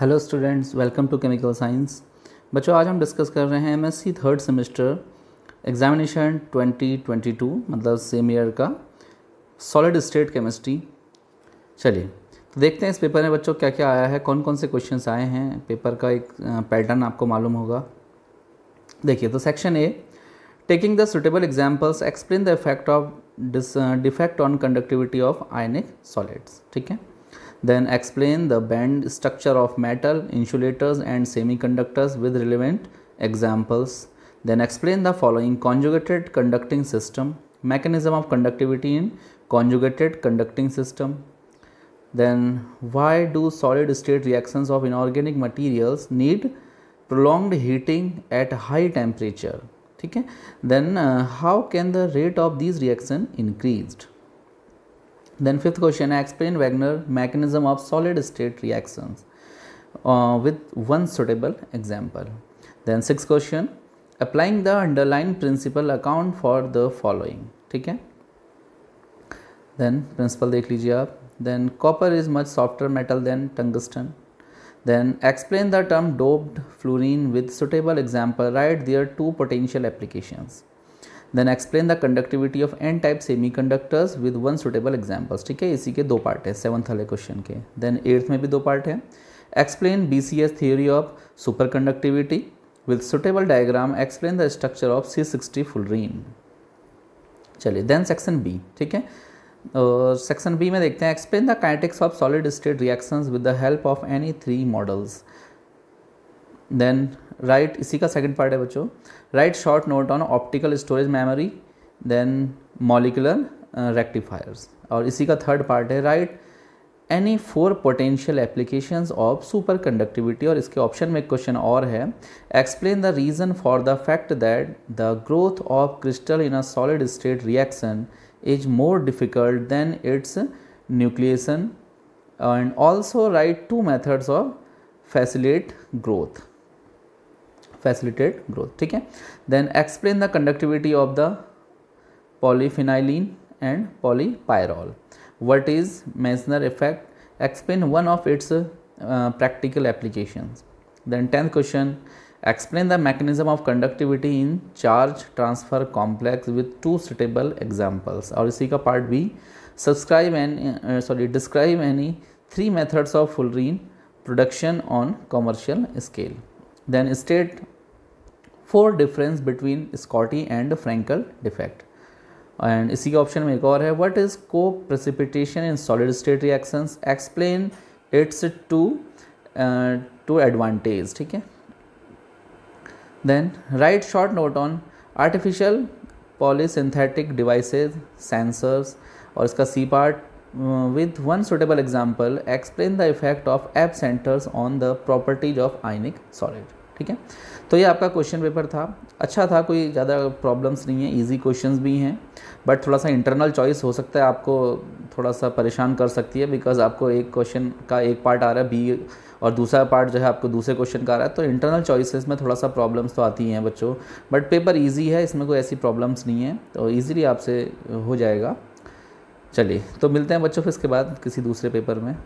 Hello students welcome to chemical science बच्चों आज हम डिस्कस कर रहे हैं एमएससी थर्ड सेमेस्टर एग्जामिनेशन 2022 मतलब सेम ईयर का सॉलिड स्टेट केमिस्ट्री चलिए तो देखते हैं इस पेपर में बच्चों क्या क्या आया है कौन कौन से क्वेश्चंस आए हैं पेपर का एक पैटर्न आपको मालूम होगा देखिए तो section A taking the suitable examples explain the effect of defect on conductivity of ionic solids ठीक है Then explain the band structure of metal, insulators and semiconductors with relevant examples. Then explain the following conjugated conducting system, mechanism of conductivity in conjugated conducting system. Then why do solid state reactions of inorganic materials need prolonged heating at high temperature? Okay. Then then how can the rate of these reaction then fifth question, explain Wagner mechanism of solid state reactions uh, with one suitable example. Then sixth question, applying the underlying principle account for the following. Okay? Then principle dekh lijiye aap. Then copper is much softer metal than tungsten. Then explain the term doped fluorine with suitable example. Write their two potential applications. Then explain the conductivity of N type semi conductors with one suitable examples ठीक है इसी के दो part है seventh वाले question के then eighth में भी दो पार्ट है explain B C S theory of super conductivity with suitable diagram explain the structure of C sixty fullerene चलिए देन सेक्शन बी ठीक है सेक्शन बी में देखते हैं explain the kinetics of solid state reactions with the help of any three models then write इसी का second part है बच्चों write short note on optical storage memory then molecular rectifiers और इसी का थर्ड पार्ट है write any four potential application of super conductivity और इसके ऑप्शन में एक क्वेश्चन और है explain the reason for the fact that the growth of crystal in a solid state reaction is more difficult than its nucleation and also write two methods of facilitate growth facilitate growth ठीक है then explain the conductivity of the polyphenylene and polypyrrole what is Meissner effect explain one of its uh, practical applications then 10th question explain the mechanism of conductivity in charge transfer complex with two suitable examples Or see का part B subscribe and uh, sorry describe any three methods of fullerene production on commercial scale then state four difference between Schottky and Frenkel defect and इसी के option में एक और है co-precipitation is co precipitation in solid state reactions explain its two two advantage ठीक है then write short note on artificial polysynthetic devices sensors और इसका C part uh, with one suitable example explain the effect of ab centers on the properties of ionic solid ठीक है तो ये आपका question paper था अच्छा था कोई ज़्यादा प्रॉब्लम्स नहीं है इजी क्वेश्चंस भी हैं बट थोड़ा सा इंटरनल चॉइस हो सकता है आपको थोड़ा सा परेशान कर सकती है बिकॉज आपको एक क्वेश्चन का एक पार्ट आ रहा है बी और दूसरा पार्ट जो है आपको दूसरे क्वेश्चन का आ रहा है तो इंटरनल चॉइसेस में थोड़ा सा प्रॉब्लम्स तो आती हैं बच्चों बट पेपर ईजी है इसमें कोई ऐसी प्रॉब्लम्स नहीं है तो ईजीली आपसे हो जाएगा चलिए तो मिलते हैं बच्चों फिर इसके बाद किसी दूसरे पेपर में